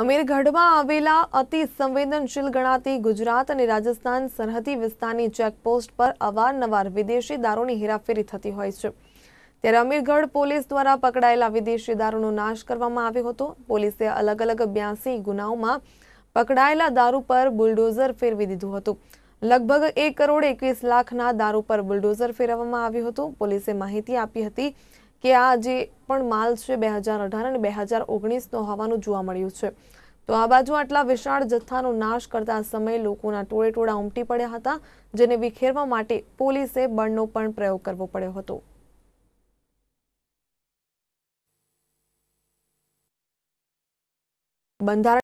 અમીરગઢમાં આવેલા અતિ સંવેદનશીલ ગણાતી ગુજરાત અને રાજસ્થાન સરહદી વિસ્તારની ચેકપોસ્ટ પર અવારનવાર વિદેશી દારૂની હેરાફેરી થતી હોય છે ત્યારે અમીરગઢ પોલીસ દ્વારા પકડાયેલા વિદેશી દારૂનો નાશ કરવામાં આવ્યો હતો પોલીસે અલગ અલગ બ્યાસી ગુનાઓમાં પકડાયેલા દારૂ પર બુલડોઝર ફેરવી દીધું હતું લગભગ એક કરોડ એકવીસ લાખના દારૂ પર બુલડોઝર ફેરવવામાં આવ્યું હતું પોલીસે માહિતી આપી હતી કે આ જે પણ માલ છે બે હજાર અઢાર અને બે હજાર ઓગણીસનો હોવાનું જોવા મળ્યું છે તો આ બાજુ આટલા વિશાળ જથ્થાનો નાશ કરતા સમય લોકોના ટોળે ટોળા ઉમટી પડ્યા હતા જેને વિખેરવા માટે પોલીસે બળનો પણ પ્રયોગ કરવો પડ્યો હતો બંધારણ